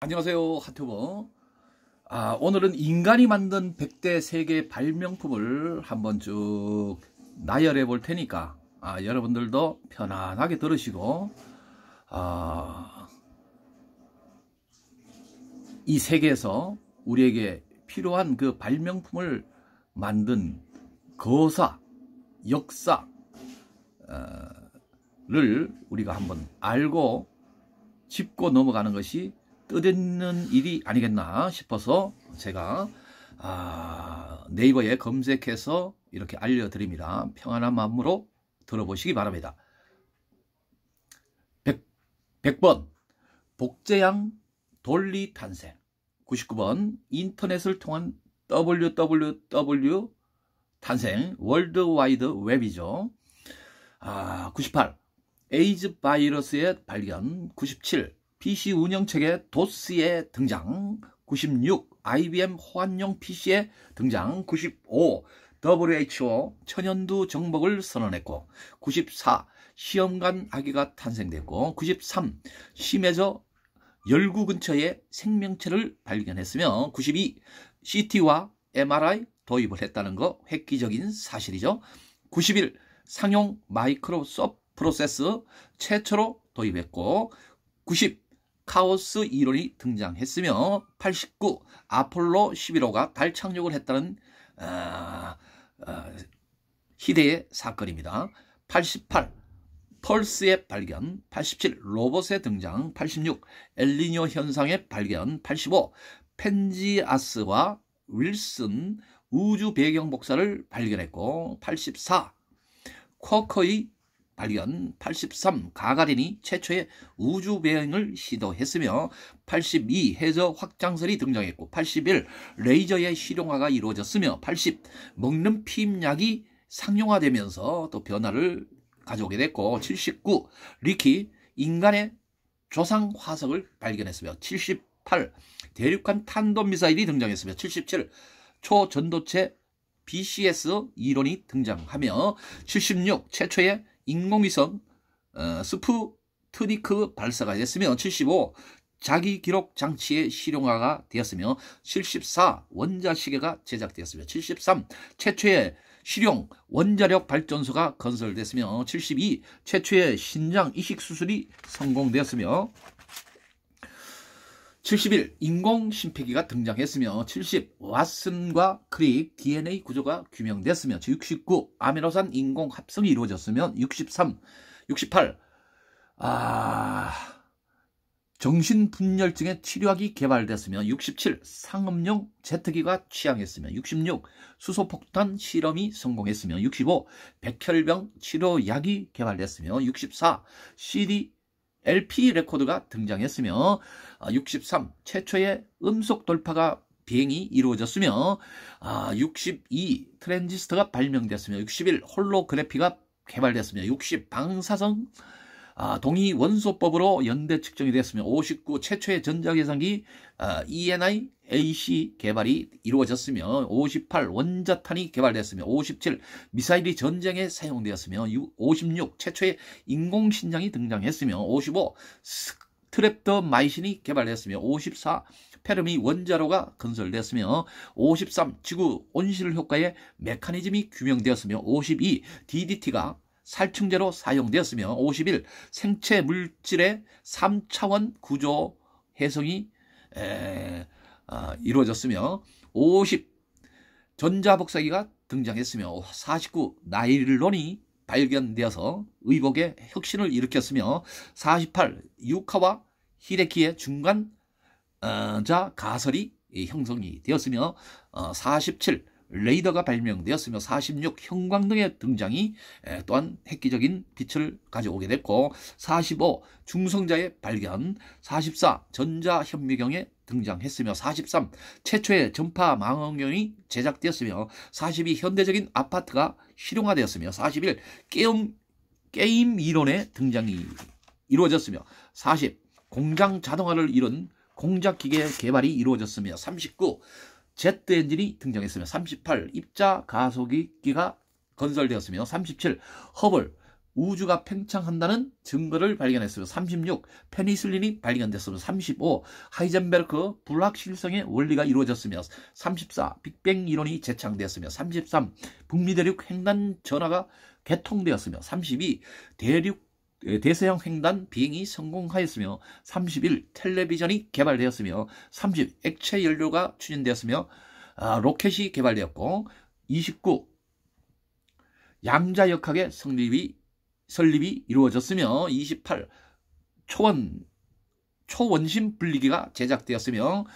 안녕하세요 하튜버 아, 오늘은 인간이 만든 100대 세계 발명품을 한번 쭉 나열해 볼 테니까 아, 여러분들도 편안하게 들으시고 아, 이 세계에서 우리에게 필요한 그 발명품을 만든 거사, 역사를 어, 우리가 한번 알고 짚고 넘어가는 것이 뜯는 일이 아니겠나 싶어서 제가 아, 네이버에 검색해서 이렇게 알려드립니다. 평안한 마음으로 들어보시기 바랍니다. 100, 번 복제양 돌리 탄생 99번 인터넷을 통한 www 탄생 월드와이드 웹이죠. 아, 98 에이즈 바이러스의 발견 97 PC 운영체계 도스의 등장 96. IBM 호환용 PC의 등장 95. WHO 천연두 정복을 선언했고 94. 시험관 아기가 탄생됐고 93. 심해저 열구 근처에 생명체를 발견했으며 92. CT와 MRI 도입을 했다는 거 획기적인 사실이죠. 91. 상용 마이크로소 프로세스 최초로 도입했고 90. 카오스 1호이 등장했으며 89 아폴로 11호가 달 착륙을 했다는 어, 어, 희대의 사건입니다. 88 펄스의 발견, 87 로봇의 등장, 86 엘리뇨 현상의 발견, 85 펜지아스와 윌슨 우주 배경 복사를 발견했고, 84 쿼커의 발견, 83 가가린이 최초의 우주 배행을 시도했으며 82 해저 확장설이 등장했고 81 레이저의 실용화가 이루어졌으며 80 먹는 피임약이 상용화되면서 또 변화를 가져오게 됐고 79 리키 인간의 조상 화석을 발견했으며 78 대륙간 탄도미사일이 등장했으며 77 초전도체 BCS 이론이 등장하며 76 최초의 인공위성 어, 스푸트니크 발사가 됐으며 75 자기 기록 장치의 실용화가 되었으며 74 원자시계가 제작되었으며 73 최초의 실용 원자력 발전소가 건설됐으며 72 최초의 신장 이식 수술이 성공되었으며 71. 인공심폐기가 등장했으며 70. 왓슨과 크릭 DNA 구조가 규명됐으며 69. 아미노산 인공 합성이 이루어졌으며 63. 68. 아... 정신분열증의 치료약이 개발됐으며 67. 상업용 제트기가 취향했으며 66. 수소폭탄 실험이 성공했으며 65. 백혈병 치료약이 개발됐으며 64. CD LP 레코드가 등장했으며 63 아, 최초의 음속 돌파가 비행이 이루어졌으며 62 아, 트랜지스터가 발명됐으며 61 홀로그래피가 개발됐으며 60 방사성 아, 동위 원소법으로 연대 측정이 됐으며 59 최초의 전자계산기 ENI AC 개발이 이루어졌으며 58 원자탄이 개발됐으며 57 미사일이 전쟁에 사용되었으며 56 최초의 인공신장이 등장했으며 55 스트랩더 마이신이 개발됐으며 54 페르미 원자로가 건설됐으며 53 지구 온실 효과의 메커니즘이 규명되었으며 52 DDT가 살충제로 사용되었으며 51 생체 물질의 3차원 구조 해성이 에, 아, 이루어졌으며 50 전자복사기가 등장했으며 49 나일론이 발견되어서 의복의 혁신을 일으켰으며 48 유카와 히데키의 중간자 어, 가설이 형성이 되었으며 47 어, 레이더가 발명되었으며 46 형광등의 등장이 또한 획기적인 빛을 가져오게 됐고 45 중성자의 발견 44 전자현미경의 등장했으며 43 최초의 전파 망원경이 제작되었으며 42 현대적인 아파트가 실용화되었으며 41 게임, 게임 이론의 등장이 이루어졌으며 40 공장 자동화를 이룬 공작기계 개발이 이루어졌으며 39 제트 엔진이 등장했으며 38 입자 가속기가 건설되었으며 37 허블 우주가 팽창한다는 증거를 발견했으며 36 페니슬린이 발견됐으며 35 하이젠베르크 불확실성의 원리가 이루어졌으며 34 빅뱅 이론이 재창되었으며 33 북미 대륙 횡단 전화가 개통되었으며 32 대륙 대서양 횡단 비행이 성공하였으며 31 텔레비전이 개발되었으며 30 액체 연료가 추진되었으며 아, 로켓이 개발되었고 29 양자역학의 성립이 설립이 이루어졌으며 28 초원 초원심 분리기가 제작되었으며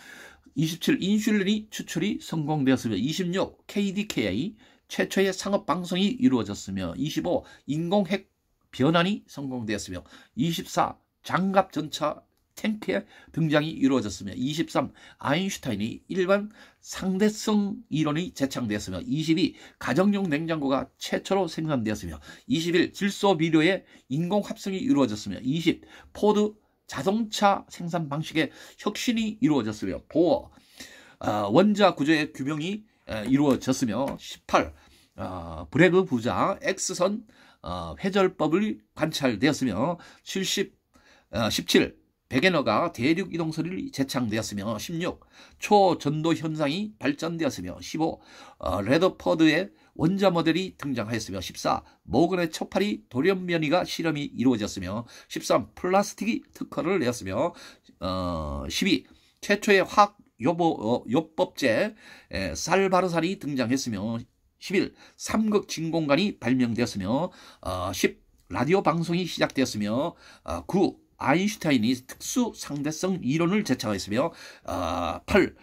27 인슐린이 추출이 성공되었으며 26 KDKI 최초의 상업 방송이 이루어졌으며 25 인공핵 변환이 성공되었으며 24 장갑 전차 탱크의 등장이 이루어졌으며 23. 아인슈타인이 일반 상대성 이론이 제창되었으며 22. 가정용 냉장고가 최초로 생산되었으며 21. 질소 비료의 인공 합성이 이루어졌으며 20. 포드 자동차 생산 방식의 혁신이 이루어졌으며 보어 어, 원자 구조의 규명이 어, 이루어졌으며 18. 어, 브레그 부자 X선 회절법을 관찰되었으며 70, 17. 백엔너가 대륙 이동 설이 제창되었으며 16. 초전도 현상이 발전되었으며 15. 어, 레더퍼드의 원자 모델이 등장하였으며 14. 모건의 첫팔이 돌연변이가 실험이 이루어졌으며 13. 플라스틱이 특허를 내었으며 12. 어, 최초의 화학 요보, 어, 요법제 에, 살바르산이 등장했으며 11. 삼극 진공관이 발명되었으며 어, 10. 라디오 방송이 시작되었으며 어, 9. 아인슈타인이 특수 상대성 이론을 제창하였으며 아, 어, 8.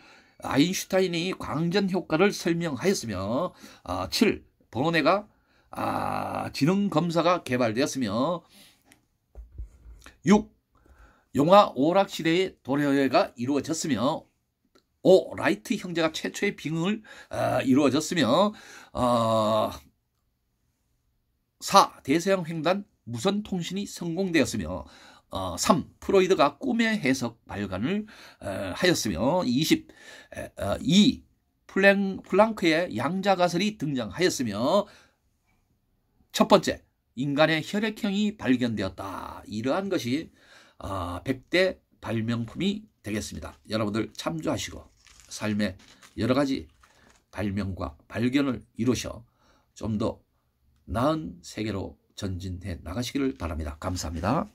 아인슈타인이 광전 효과를 설명하였으며 아, 7. 번호내가 아, 지능 검사가 개발되었으며 6. 영화 오락 시대의 도래가 이루어졌으며 5. 라이트 형제가 최초의 빙을 아, 어, 이루어졌으며 아, 어, 4. 대서양 횡단 무선 통신이 성공되었으며 3. 어, 프로이드가 꿈의 해석 발간을 어, 하였으며 20. 2. 어, 플랭, 플랑크의 양자가설이 등장하였으며 첫 번째, 인간의 혈액형이 발견되었다. 이러한 것이 100대 발명품이 되겠습니다. 여러분들 참조하시고 삶의 여러 가지 발명과 발견을 이루셔 좀 더 나은 세계로 전진해 나가시기를 바랍니다. 감사합니다.